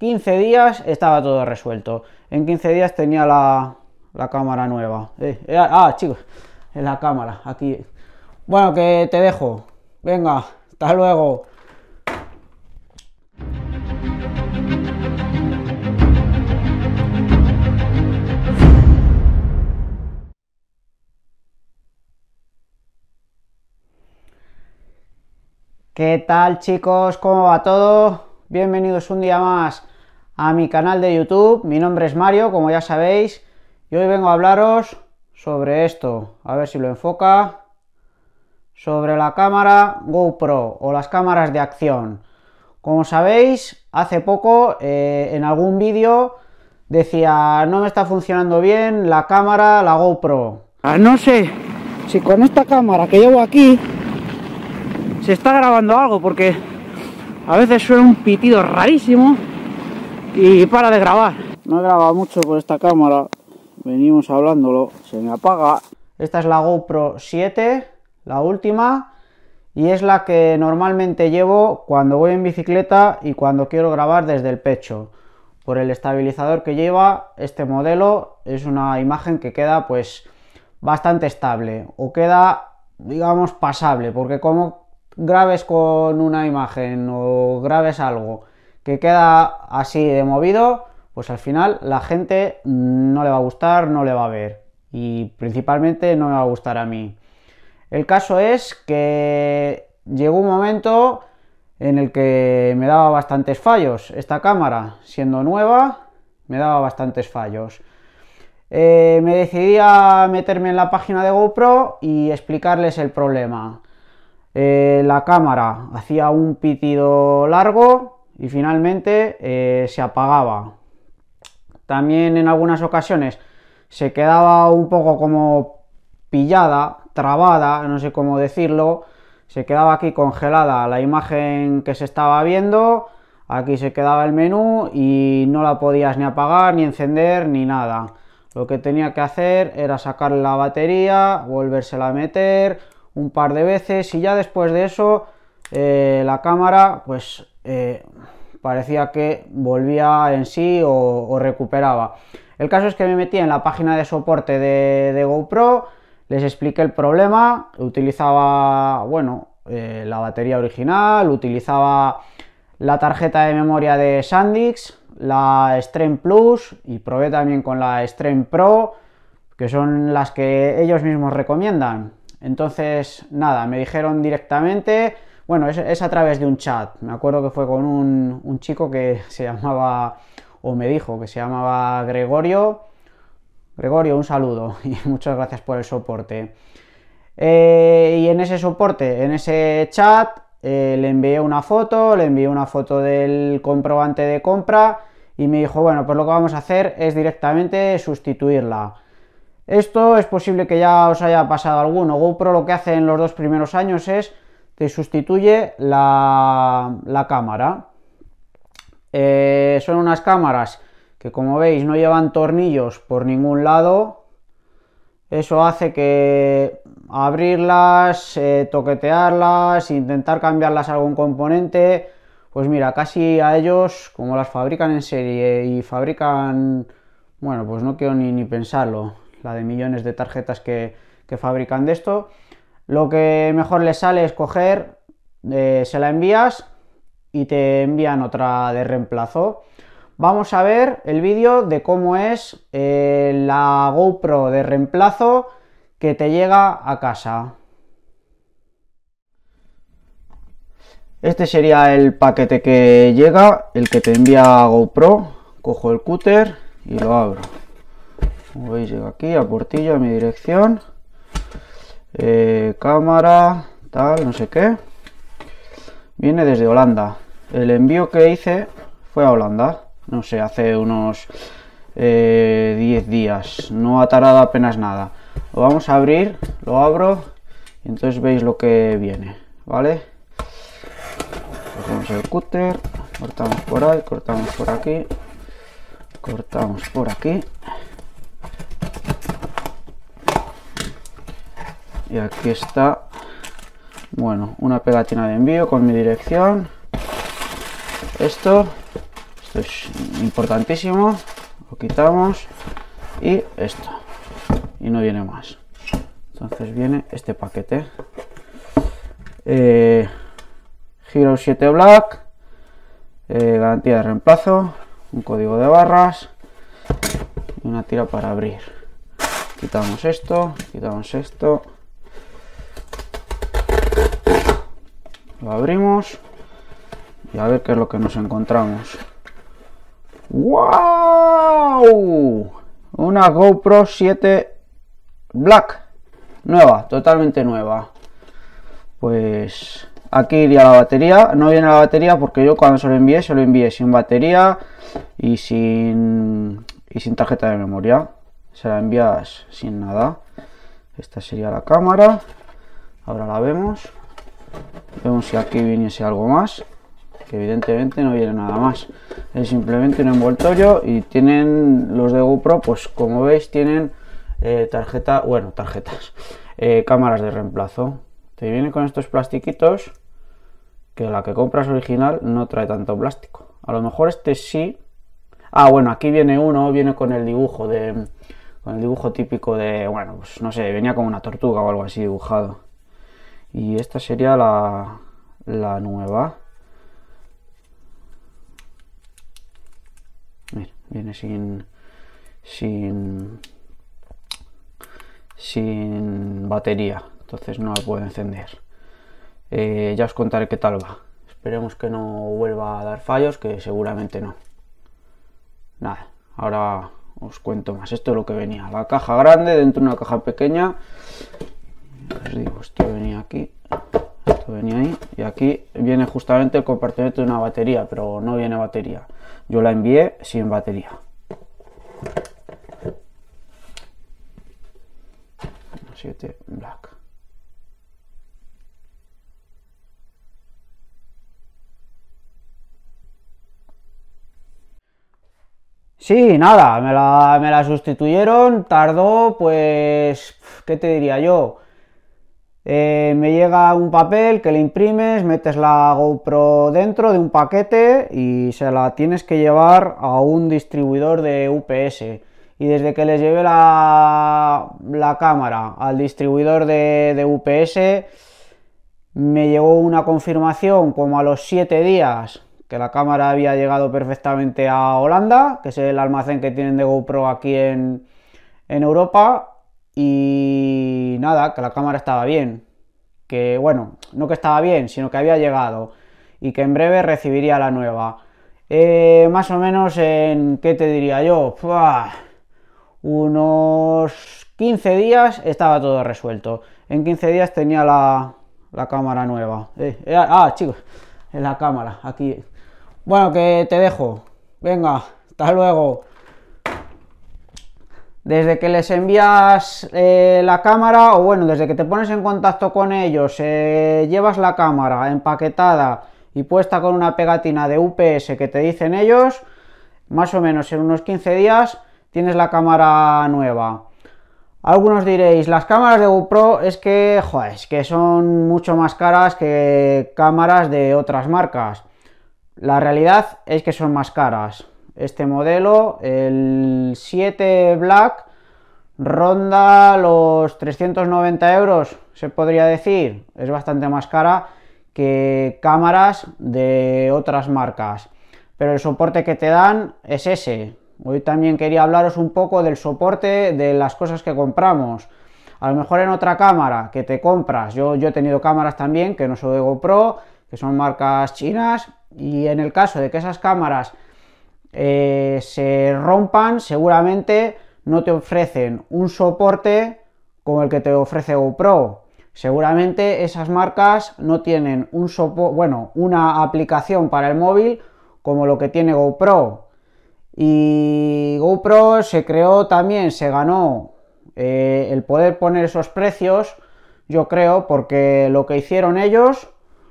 15 días estaba todo resuelto. En 15 días tenía la, cámara nueva. Eh, eh, ah, chicos, en la cámara, aquí. Bueno, que te dejo. Venga, hasta luego. ¿Qué tal chicos? ¿Cómo va todo? Bienvenidos un día más a mi canal de YouTube. Mi nombre es Mario, como ya sabéis, y hoy vengo a hablaros sobre esto. A ver si lo enfoca. Sobre la cámara GoPro o las cámaras de acción. Como sabéis, hace poco eh, en algún vídeo decía no me está funcionando bien la cámara, la GoPro. Ah, no sé si con esta cámara que llevo aquí se está grabando algo porque a veces suena un pitido rarísimo y para de grabar. No he grabado mucho por esta cámara, venimos hablándolo, se me apaga. Esta es la GoPro 7, la última, y es la que normalmente llevo cuando voy en bicicleta y cuando quiero grabar desde el pecho. Por el estabilizador que lleva este modelo es una imagen que queda pues bastante estable o queda digamos pasable porque como grabes con una imagen o grabes algo queda así de movido, pues al final la gente no le va a gustar, no le va a ver. Y principalmente no me va a gustar a mí. El caso es que llegó un momento en el que me daba bastantes fallos. Esta cámara, siendo nueva, me daba bastantes fallos. Eh, me decidí a meterme en la página de GoPro y explicarles el problema. Eh, la cámara hacía un pitido largo, y finalmente eh, se apagaba. También en algunas ocasiones se quedaba un poco como pillada, trabada, no sé cómo decirlo, se quedaba aquí congelada la imagen que se estaba viendo, aquí se quedaba el menú y no la podías ni apagar, ni encender, ni nada. Lo que tenía que hacer era sacar la batería, volvérsela a meter un par de veces y ya después de eso eh, la cámara pues eh, parecía que volvía en sí o, recuperaba. El caso es que me metí en la página de soporte de, GoPro, les expliqué el problema, utilizaba, bueno, eh, la batería original, utilizaba la tarjeta de memoria de Sandix, la Stream Plus y probé también con la Stream Pro, que son las que ellos mismos recomiendan. Entonces, nada, me dijeron directamente bueno, es, a través de un chat. Me acuerdo que fue con un, chico que se llamaba, o me dijo, que se llamaba Gregorio. Gregorio, un saludo y muchas gracias por el soporte. Eh, y en ese soporte, en ese chat, eh, le envié una foto, le envié una foto del comprobante de compra y me dijo, bueno, pues lo que vamos a hacer es directamente sustituirla. Esto es posible que ya os haya pasado alguno. GoPro lo que hace en los dos primeros años es sustituye la, cámara. Eh, son unas cámaras que como veis no llevan tornillos por ningún lado. Eso hace que abrirlas, eh, toquetearlas, intentar cambiarlas a algún componente, pues mira, casi a ellos, como las fabrican en serie y fabrican, bueno, pues no quiero ni, ni pensarlo, la de millones de tarjetas que, que fabrican de esto, lo que mejor le sale es coger, eh, se la envías y te envían otra de reemplazo. Vamos a ver el vídeo de cómo es eh, la GoPro de reemplazo que te llega a casa. Este sería el paquete que llega, el que te envía GoPro. Cojo el cúter y lo abro. Como veis, llega aquí a Portillo, a mi dirección. Eh, cámara, tal, no sé qué. Viene desde Holanda. El envío que hice fue a Holanda, no sé, hace unos 10 eh, días. No ha tardado apenas nada. Lo vamos a abrir, lo abro y entonces veis lo que viene, ¿vale? Cogemos el cúter, cortamos por ahí, cortamos por aquí, cortamos por aquí. y aquí está bueno una pegatina de envío con mi dirección esto esto es importantísimo lo quitamos y esto y no viene más entonces viene este paquete giro eh, Hero 7 Black eh, garantía de reemplazo un código de barras y una tira para abrir quitamos esto quitamos esto Lo abrimos. Y a ver qué es lo que nos encontramos. ¡Wow! Una GoPro 7 Black. Nueva, totalmente nueva. Pues aquí iría la batería. No viene la batería porque yo cuando se lo envié, se lo envié sin batería y sin, y sin tarjeta de memoria. Se la envías sin nada. Esta sería la cámara. Ahora la vemos. Vemos si aquí viniese algo más. Que evidentemente no viene nada más. Es simplemente un envoltorio y tienen los de GoPro, pues como veis, tienen eh, tarjeta, bueno, tarjetas, eh, cámaras de reemplazo. Te viene con estos plastiquitos que la que compras original no trae tanto plástico. A lo mejor este sí. Ah, bueno, aquí viene uno, viene con el dibujo de con el dibujo típico de, bueno, pues no sé, venía con una tortuga o algo así dibujado y esta sería la, nueva viene sin sin sin batería entonces no la puedo encender eh, ya os contaré qué tal va esperemos que no vuelva a dar fallos que seguramente no nada ahora os cuento más esto es lo que venía la caja grande dentro de una caja pequeña pues pues esto venía aquí, esto venía ahí, y aquí viene justamente el compartimento de una batería, pero no viene batería. Yo la envié sin batería. black. Sí, nada, me la, me la sustituyeron, tardó pues, ¿qué te diría yo? Eh, me llega un papel que le imprimes, metes la GoPro dentro de un paquete y se la tienes que llevar a un distribuidor de UPS. Y desde que les llevé la, cámara al distribuidor de, UPS, me llegó una confirmación como a los 7 días que la cámara había llegado perfectamente a Holanda, que es el almacén que tienen de GoPro aquí en Europa, y nada, que la cámara estaba bien. Que bueno, no que estaba bien, sino que había llegado y que en breve recibiría la nueva. Eh, más o menos en, ¿qué te diría yo? unos 15 días estaba todo resuelto. En 15 días tenía la, la cámara nueva. Eh, eh, ah, chicos, en la cámara, aquí. Bueno, que te dejo. Venga, hasta luego desde que les envías eh, la cámara o bueno, desde que te pones en contacto con ellos, eh, llevas la cámara empaquetada y puesta con una pegatina de UPS que te dicen ellos, más o menos en unos 15 días tienes la cámara nueva. Algunos diréis, las cámaras de GoPro es que, es que son mucho más caras que cámaras de otras marcas. La realidad es que son más caras este modelo, el 7 Black, ronda los 390 euros, se podría decir, es bastante más cara que cámaras de otras marcas, pero el soporte que te dan es ese. Hoy también quería hablaros un poco del soporte de las cosas que compramos. A lo mejor en otra cámara que te compras, yo, yo he tenido cámaras también que no son de GoPro, que son marcas chinas, y en el caso de que esas cámaras eh, se rompan, seguramente no te ofrecen un soporte como el que te ofrece GoPro. Seguramente esas marcas no tienen un sopo bueno, una aplicación para el móvil como lo que tiene GoPro. Y GoPro se creó también, se ganó eh, el poder poner esos precios, yo creo, porque lo que hicieron ellos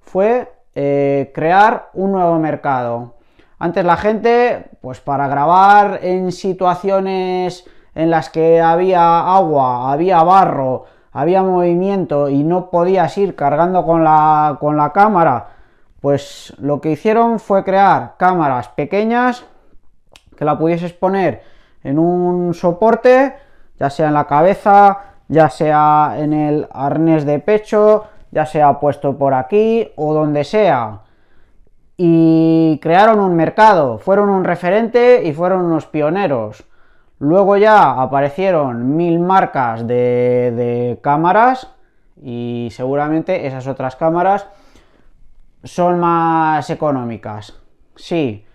fue eh, crear un nuevo mercado. Antes la gente, pues para grabar en situaciones en las que había agua, había barro, había movimiento y no podías ir cargando con la, con la cámara, pues lo que hicieron fue crear cámaras pequeñas que la pudieses poner en un soporte, ya sea en la cabeza, ya sea en el arnés de pecho, ya sea puesto por aquí o donde sea y crearon un mercado, fueron un referente y fueron unos pioneros. Luego ya aparecieron mil marcas de, de cámaras y seguramente esas otras cámaras son más económicas. Sí,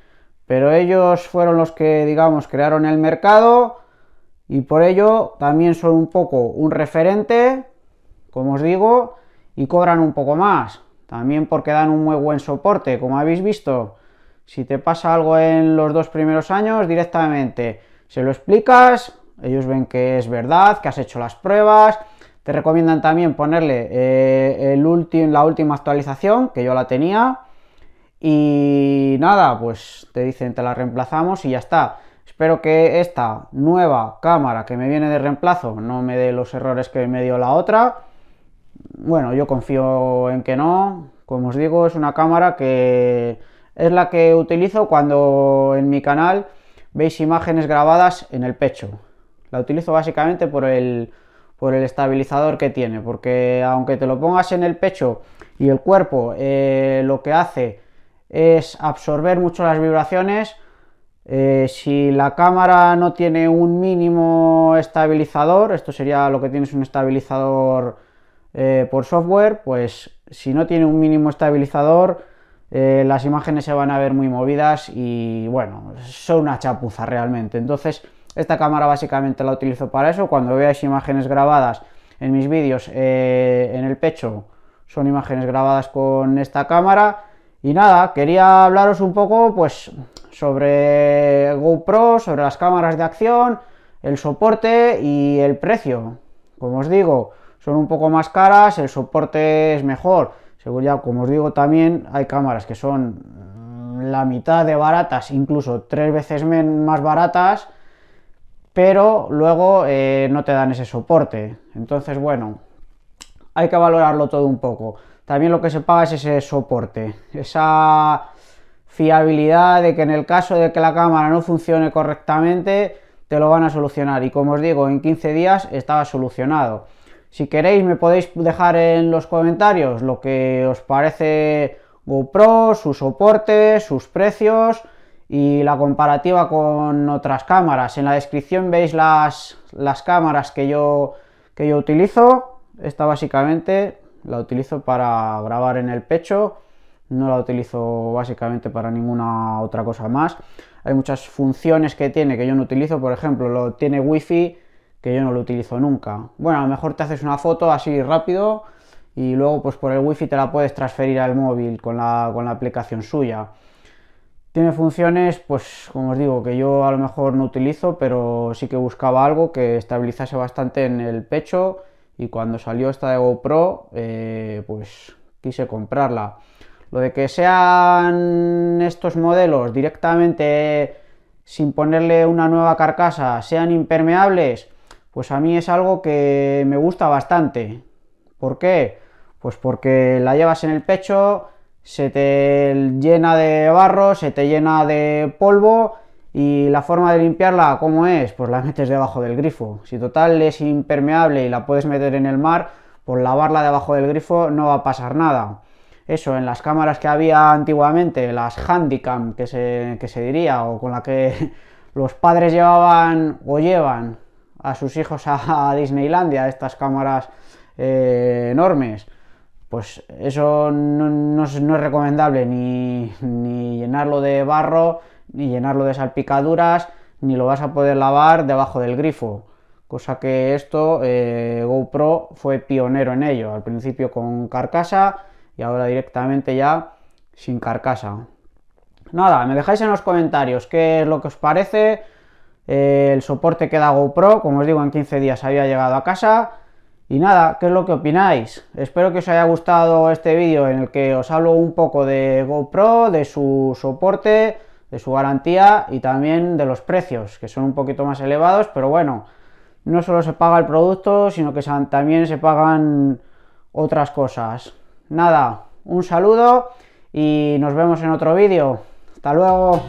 pero ellos fueron los que, digamos, crearon el mercado y por ello también son un poco un referente, como os digo, y cobran un poco más. También porque dan un muy buen soporte, como habéis visto. Si te pasa algo en los dos primeros años, directamente se lo explicas, ellos ven que es verdad, que has hecho las pruebas. Te recomiendan también ponerle eh, el la última actualización, que yo la tenía. Y nada, pues te dicen, te la reemplazamos y ya está. Espero que esta nueva cámara que me viene de reemplazo no me dé los errores que me dio la otra. Bueno, yo confío en que no. Como os digo, es una cámara que es la que utilizo cuando en mi canal veis imágenes grabadas en el pecho. La utilizo básicamente por el, estabilizador que tiene, porque aunque te lo pongas en el pecho y el cuerpo eh, lo que hace es absorber mucho las vibraciones, eh, si la cámara no tiene un mínimo estabilizador, esto sería lo que tienes un estabilizador eh, por software, pues si no tiene un mínimo estabilizador, eh, las imágenes se van a ver muy movidas y bueno, son una chapuza realmente. Entonces, esta cámara básicamente la utilizo para eso. Cuando veáis imágenes grabadas en mis vídeos eh, en el pecho, son imágenes grabadas con esta cámara. Y nada, quería hablaros un poco pues sobre GoPro, sobre las cámaras de acción, el soporte y el precio. Como os digo, son un poco más caras, el soporte es mejor. Seguridad, como os digo también, hay cámaras que son mm, la mitad de baratas, incluso tres veces más baratas, pero luego eh, no te dan ese soporte. Entonces, bueno, hay que valorarlo todo un poco. También lo que se paga es ese soporte, esa fiabilidad de que en el caso de que la cámara no funcione correctamente, te lo van a solucionar. Y como os digo, en 15 días estaba solucionado. Si queréis me podéis dejar en los comentarios lo que os parece GoPro, su soporte, sus precios y la comparativa con otras cámaras. En la descripción veis las, cámaras que yo, que yo utilizo. Esta básicamente la utilizo para grabar en el pecho, no la utilizo básicamente para ninguna otra cosa más. Hay muchas funciones que tiene que yo no utilizo, por ejemplo, lo, tiene wifi que yo no lo utilizo nunca. Bueno, a lo mejor te haces una foto así rápido y luego pues por el wifi te la puedes transferir al móvil con la, con la aplicación suya. Tiene funciones, pues como os digo, que yo a lo mejor no utilizo, pero sí que buscaba algo que estabilizase bastante en el pecho y cuando salió esta de GoPro, eh, pues quise comprarla. Lo de que sean estos modelos directamente sin ponerle una nueva carcasa, sean impermeables, pues a mí es algo que me gusta bastante. ¿Por qué? Pues porque la llevas en el pecho, se te llena de barro, se te llena de polvo y la forma de limpiarla, ¿cómo es? Pues la metes debajo del grifo. Si total es impermeable y la puedes meter en el mar, por pues lavarla debajo del grifo no va a pasar nada. Eso, en las cámaras que había antiguamente, las Handicam, que se, que se diría, o con la que los padres llevaban o llevan a sus hijos a, Disneylandia, estas cámaras eh, enormes. Pues eso no, es, recomendable ni, llenarlo de barro, ni llenarlo de salpicaduras, ni lo vas a poder lavar debajo del grifo. Cosa que esto eh, GoPro fue pionero en ello, al principio con carcasa y ahora directamente ya sin carcasa. Nada, me dejáis en los comentarios qué es lo que os parece, el soporte que da GoPro, como os digo, en 15 días había llegado a casa. Y nada, ¿qué es lo que opináis? Espero que os haya gustado este vídeo en el que os hablo un poco de GoPro, de su soporte, de su garantía y también de los precios, que son un poquito más elevados, pero bueno, no solo se paga el producto, sino que también se pagan otras cosas. Nada, un saludo y nos vemos en otro vídeo. Hasta luego.